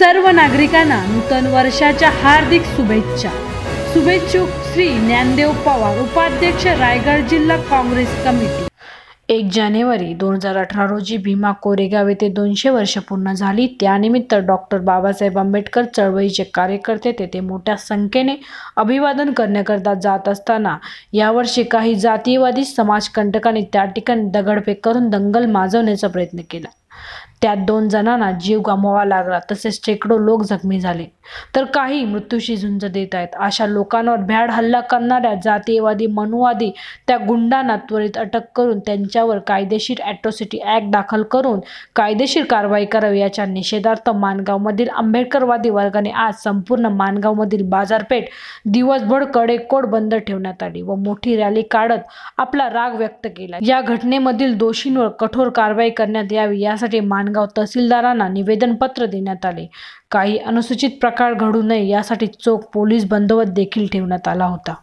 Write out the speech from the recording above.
सर्व नागरिकांना नूतन वर्षाच्या हार्दिक शुभेच्छा शुभेच्छुक श्री ज्ञानदेव पवार उपाध्यक्ष रायगड जिल्हा काँग्रेस कमिटी एक जानेवारी दोन हजार अठरा रोजी भीमा कोरेगाव येथे दोनशे वर्ष पूर्ण झाली त्यानिमित्त डॉक्टर बाबासाहेब आंबेडकर चळवळीचे कार्यकर्ते तेथे मोठ्या संख्येने अभिवादन करण्याकरता जात असताना यावर्षी काही जातीयवादी समाजकंटकांनी त्या ठिकाणी दगडफेक करून दंगल माजवण्याचा प्रयत्न केला त्यात दोन जणांना जीव गमवावा लागला तसेच शेकडो लोक जखमी झाले तर काही मृत्यूशी झुंज देत आहेत अशा लोकांवर भ्याड हल्ला करणाऱ्या जातीयवादी मनुवादी त्या गुंडांना त्वरित अटक करून त्यांच्यावर कायदेशीर ॲट्रॉसिटी ॲक्ट दाखल करून कायदेशीर कारवाई करावी याच्या निषेधार्थ माणगावमधील आंबेडकरवादी वर्गाने आज संपूर्ण माणगावमधील बाजारपेठ दिवसभर कडेकोड बंद ठेवण्यात आली व मोठी रॅली काढत आपला राग व्यक्त केला या घटनेमधील दोषींवर कठोर कारवाई करण्यात यावी या करण्यासाठी माणगाव तहसीलदारांना निवेदनपत्र देण्यात आले काही अनुसूचित प्रकार घडू नये यासाठी चोख पोलीस बंदोबस्त देखील ठेवण्यात आला होता